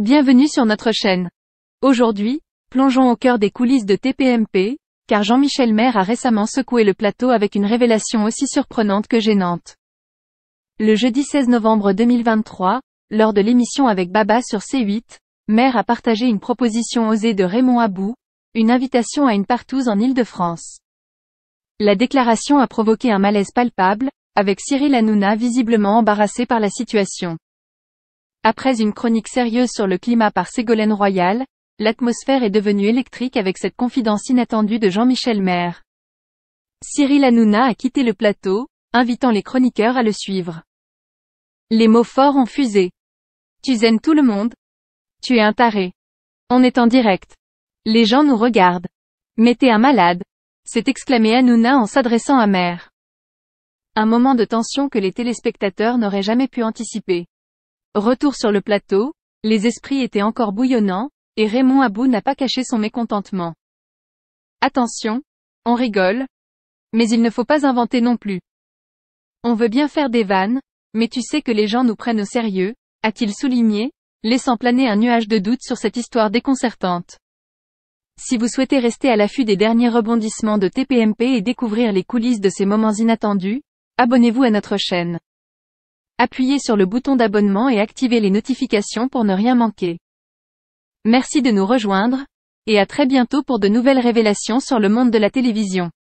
Bienvenue sur notre chaîne. Aujourd'hui, plongeons au cœur des coulisses de TPMP, car Jean-Michel Maire a récemment secoué le plateau avec une révélation aussi surprenante que gênante. Le jeudi 16 novembre 2023, lors de l'émission avec Baba sur C8, Maire a partagé une proposition osée de Raymond Abou, une invitation à une partouze en Île-de-France. La déclaration a provoqué un malaise palpable, avec Cyril Hanouna visiblement embarrassé par la situation. Après une chronique sérieuse sur le climat par Ségolène Royal, l'atmosphère est devenue électrique avec cette confidence inattendue de Jean-Michel Maire. Cyril Hanouna a quitté le plateau, invitant les chroniqueurs à le suivre. Les mots forts ont fusé. Tu zènes tout le monde. Tu es un taré. On est en direct. Les gens nous regardent. Mettez un malade. s'est exclamé Hanouna en s'adressant à Maire. Un moment de tension que les téléspectateurs n'auraient jamais pu anticiper. Retour sur le plateau, les esprits étaient encore bouillonnants, et Raymond Abou n'a pas caché son mécontentement. Attention, on rigole, mais il ne faut pas inventer non plus. On veut bien faire des vannes, mais tu sais que les gens nous prennent au sérieux, a-t-il souligné, laissant planer un nuage de doute sur cette histoire déconcertante. Si vous souhaitez rester à l'affût des derniers rebondissements de TPMP et découvrir les coulisses de ces moments inattendus, abonnez-vous à notre chaîne. Appuyez sur le bouton d'abonnement et activez les notifications pour ne rien manquer. Merci de nous rejoindre, et à très bientôt pour de nouvelles révélations sur le monde de la télévision.